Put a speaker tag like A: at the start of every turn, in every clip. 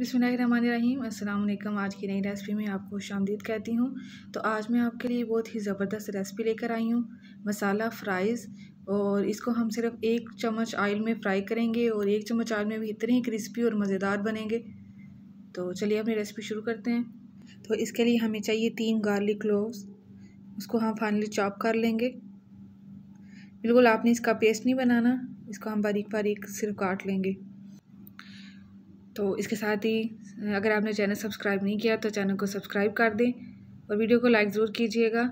A: अस्सलाम वालेकुम आज की नई रेसिपी में आपको शामदीद कहती हूँ तो आज मैं आपके लिए बहुत ही ज़बरदस्त रेसिपी लेकर आई हूँ मसाला फ्राइज़ और इसको हम सिर्फ एक चम्मच आयल में फ्राई करेंगे और एक चम्मच आयल में भी इतने ही क्रिस्पी और मज़ेदार बनेंगे तो चलिए अपनी रेसिपी शुरू करते हैं तो इसके लिए हमें चाहिए तीन गार्लिक क्लोव्स उसको हम फाइनली चॉप कर लेंगे बिल्कुल आपने इसका पेस्ट नहीं बनाना इसको हम बारीक बारीक सिर्फ काट लेंगे तो इसके साथ ही अगर आपने चैनल सब्सक्राइब नहीं किया तो चैनल को सब्सक्राइब कर दें और वीडियो को लाइक ज़रूर कीजिएगा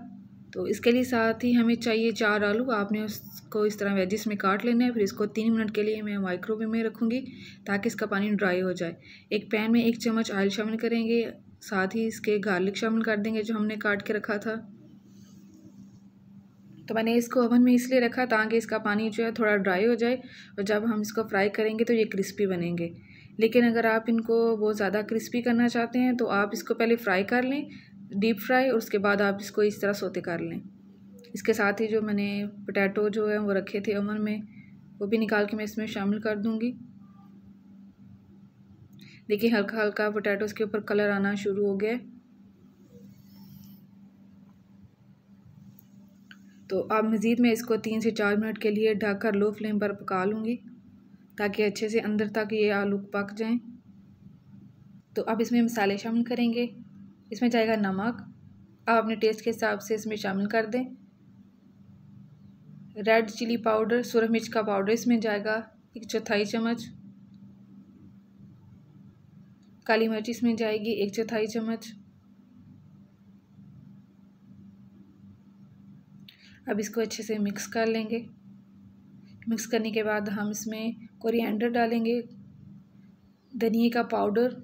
A: तो इसके लिए साथ ही हमें चाहिए चार आलू आपने उसको इस तरह वेजिस में काट लेना है फिर इसको तीन मिनट के लिए मैं माइक्रोवेव में रखूँगी ताकि इसका पानी ड्राई हो जाए एक पैन में एक चम्मच ऑयल शामिल करेंगे साथ ही इसके गार्लिक शामिल कर देंगे जो हमने काट के रखा था तो मैंने इसको ओवन में इसलिए रखा ताकि इसका पानी जो है थोड़ा ड्राई हो जाए और जब हम इसको फ्राई करेंगे तो ये क्रिस्पी बनेंगे लेकिन अगर आप इनको बहुत ज़्यादा क्रिस्पी करना चाहते हैं तो आप इसको पहले फ्राई कर लें डीप फ्राई और उसके बाद आप इसको इस तरह सोते कर लें इसके साथ ही जो मैंने पोटैटो जो है वो रखे थे ओवन में वो भी निकाल के मैं इसमें शामिल कर दूँगी देखिए हल्का हल्का पोटैटो के ऊपर कलर आना शुरू हो गया तो अब मज़ीद मैं इसको तीन से चार मिनट के लिए ढक कर लो फ्लेम पर पका लूँगी ताकि अच्छे से अंदर तक ये आलू पक जाएं तो अब इसमें मसाले शामिल करेंगे इसमें जाएगा नमक आप अपने टेस्ट के हिसाब से इसमें शामिल कर दें रेड चिली पाउडर सूरज मिर्च का पाउडर इसमें जाएगा एक चौथाई चम्मच काली मिर्च इसमें जाएगी एक चौथाई चम्मच अब इसको अच्छे से मिक्स कर लेंगे मिक्स करने के बाद हम इसमें कोरिएंडर डालेंगे धनिए का पाउडर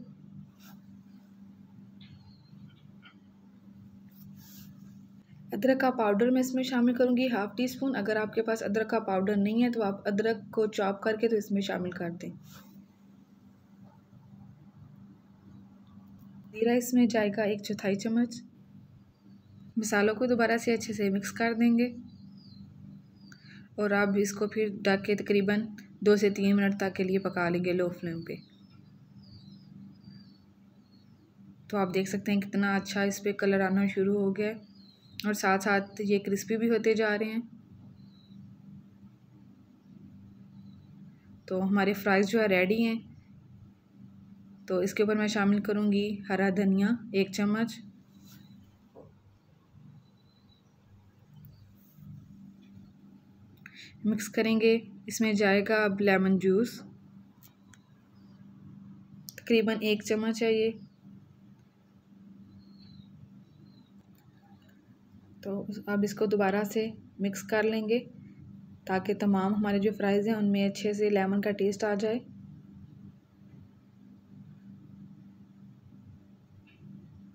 A: अदरक का पाउडर मैं इसमें शामिल करूंगी हाफ़ टी स्पून अगर आपके पास अदरक का पाउडर नहीं है तो आप अदरक को चॉप करके तो इसमें शामिल कर दें जीरा इसमें जाएगा एक चौथाई चम्मच मसालों को दोबारा से अच्छे से मिक्स कर देंगे और आप इसको फिर ढक के तकरीबन दो से तीन मिनट तक के लिए पका लेंगे लो फ्लेम पे तो आप देख सकते हैं कितना अच्छा इस पर कलर आना शुरू हो गया है और साथ साथ ये क्रिस्पी भी होते जा रहे हैं तो हमारे फ्राइज़ जो है रेडी हैं तो इसके ऊपर मैं शामिल करूँगी हरा धनिया एक चम्मच मिक्स करेंगे इसमें जाएगा अब लेमन जूस तकरीबन एक चम्मच है ये तो अब इसको दोबारा से मिक्स कर लेंगे ताकि तमाम हमारे जो फ्राइज़ हैं उनमें अच्छे से लेमन का टेस्ट आ जाए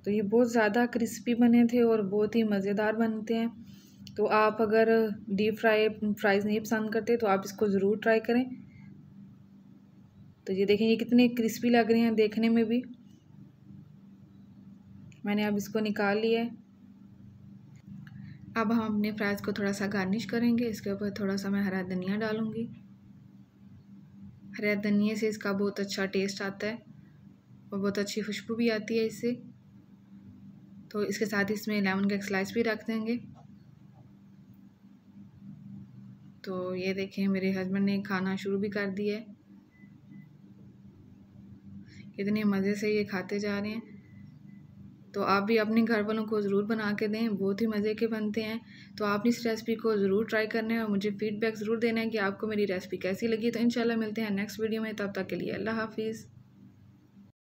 A: तो ये बहुत ज़्यादा क्रिस्पी बने थे और बहुत ही मज़ेदार बनते हैं तो आप अगर डीप फ्राई फ्राइज़ नहीं पसंद करते तो आप इसको ज़रूर ट्राई करें तो ये देखें ये कितने क्रिस्पी लग रहे हैं देखने में भी मैंने अब इसको निकाल लिया है अब हम अपने फ्राइज़ को थोड़ा सा गार्निश करेंगे इसके ऊपर थोड़ा सा मैं हरा धनिया डालूँगी हरा धनिए से इसका बहुत अच्छा टेस्ट आता है और बहुत अच्छी खुशबू भी आती है इससे तो इसके साथ इसमें लेमन का एक स्लाइस भी रख देंगे तो ये देखें मेरे हस्बैंड ने खाना शुरू भी कर दिया है कितने मज़े से ये खाते जा रहे हैं तो आप भी अपने घर वालों को ज़रूर बना के दें बहुत ही मज़े के बनते हैं तो आप इस रेसिपी को ज़रूर ट्राई करना है और मुझे फीडबैक ज़रूर देना है कि आपको मेरी रेसिपी कैसी लगी तो इनशाला मिलते हैं नेक्स्ट वीडियो में तब तक के लिए अल्लाह हाफिज़